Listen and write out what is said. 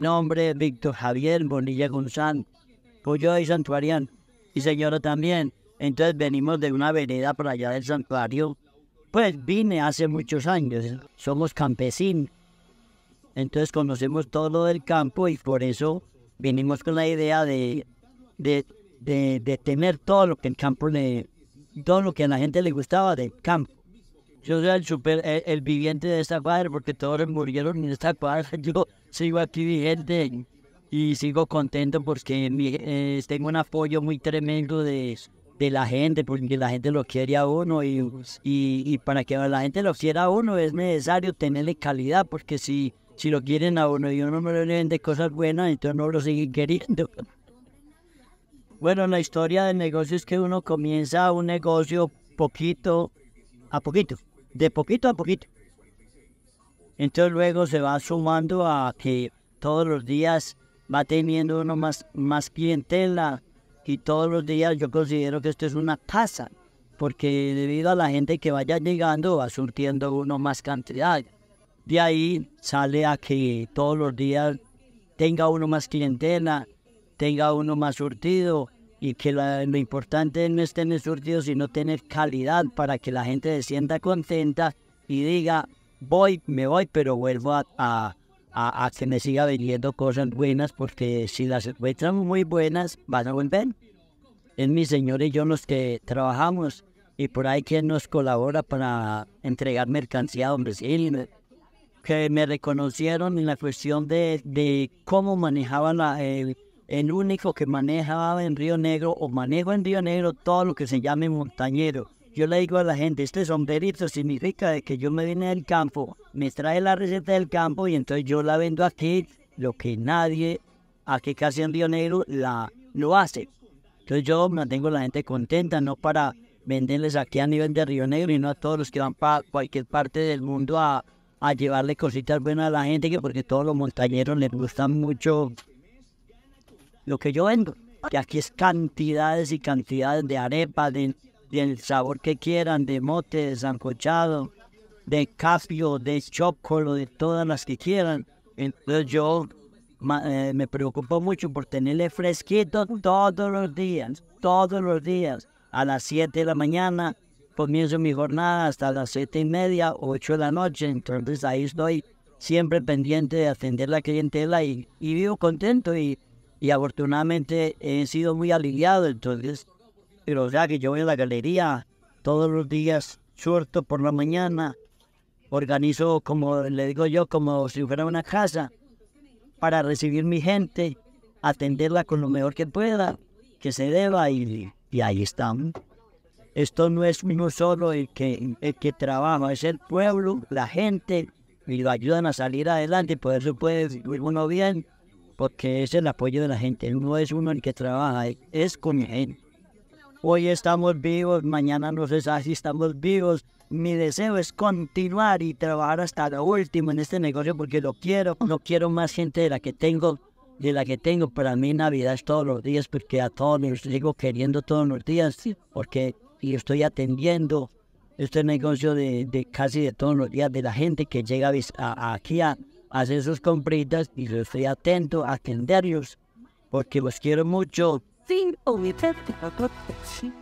Nombre Víctor Javier Bonilla González. Pues yo soy y señora también. Entonces venimos de una avenida para allá del santuario. Pues vine hace muchos años. Somos campesinos. Entonces conocemos todo lo del campo y por eso vinimos con la idea de, de, de, tener todo lo que el campo le, todo lo que a la gente le gustaba del campo. Yo soy el super, el, viviente de esta cuadra porque todos murieron en esta cuadra. Yo sigo aquí vigente y sigo contento porque eh, tengo un apoyo muy tremendo de, la gente, porque la gente lo quiere a uno y, y, para que la gente lo quiera a uno es necesario tenerle calidad, porque si, si lo quieren a uno y uno no le vende cosas buenas, entonces no lo siguen queriendo. Bueno, la historia del negocio es que uno comienza un negocio poquito a poquito de poquito a poquito. Entonces luego se va sumando a que todos los días va teniendo uno más, más clientela y todos los días yo considero que esto es una tasa, porque debido a la gente que vaya llegando va surtiendo uno más cantidad. De ahí sale a que todos los días tenga uno más clientela, tenga uno más surtido y que lo, importante no es tener surtido, sino tener calidad para que la gente se sienta contenta y diga, voy, me voy, pero vuelvo a, a, a, que me siga vendiendo cosas buenas, porque si las encuentran muy buenas, van a volver. Es mi señor y yo los que trabajamos y por ahí quien nos colabora para entregar mercancía a hombres. Y que me reconocieron en la cuestión de, de cómo manejaba la... El, el único que maneja en Río Negro o manejo en Río Negro todo lo que se llame montañero. Yo le digo a la gente, este sombrerito significa que yo me vine del campo, me trae la receta del campo y entonces yo la vendo aquí, lo que nadie aquí casi en Río Negro la, lo hace. Entonces yo mantengo a la gente contenta, no para venderles aquí a nivel de Río Negro y no a todos los que van para cualquier parte del mundo a, llevarle cositas buenas a la gente, que porque todos los montañeros les gustan mucho lo que yo vendo. Que aquí es cantidades y cantidades de arepa, del sabor que quieran, de mote, de sancochado, de capio, de chocolate... de todas las que quieran. Entonces yo eh, me preocupo mucho por tenerle fresquito todos los días, todos los días. A las 7 de la mañana comienzo mi jornada hasta las 7 y media, 8 de la noche. Entonces ahí estoy siempre pendiente de atender la clientela y vivo contento y y afortunadamente he sido muy aliviado, entonces, pero ya que yo voy a la galería todos los días, suelto por la mañana, organizo como le digo yo, como si fuera una casa para recibir mi gente, atenderla con lo mejor que pueda, que se deba y, y ahí están Esto no es uno solo el que, el que trabaja, es el pueblo, la gente, y lo ayudan a salir adelante, por eso puede vivir uno bien porque es el apoyo de la gente, no es uno el que trabaja, es con gente. Hoy estamos vivos, mañana no sé si estamos vivos. Mi deseo es continuar y trabajar hasta lo último en este negocio porque lo quiero, no quiero más gente de la que tengo, de la que tengo. Para mí Navidad es todos los días porque a todos los sigo queriendo todos los días porque estoy atendiendo este negocio de, casi de todos los días de la gente que llega aquí a, hacen sus compritas y yo estoy atento a atenderlos porque los quiero mucho. Sí,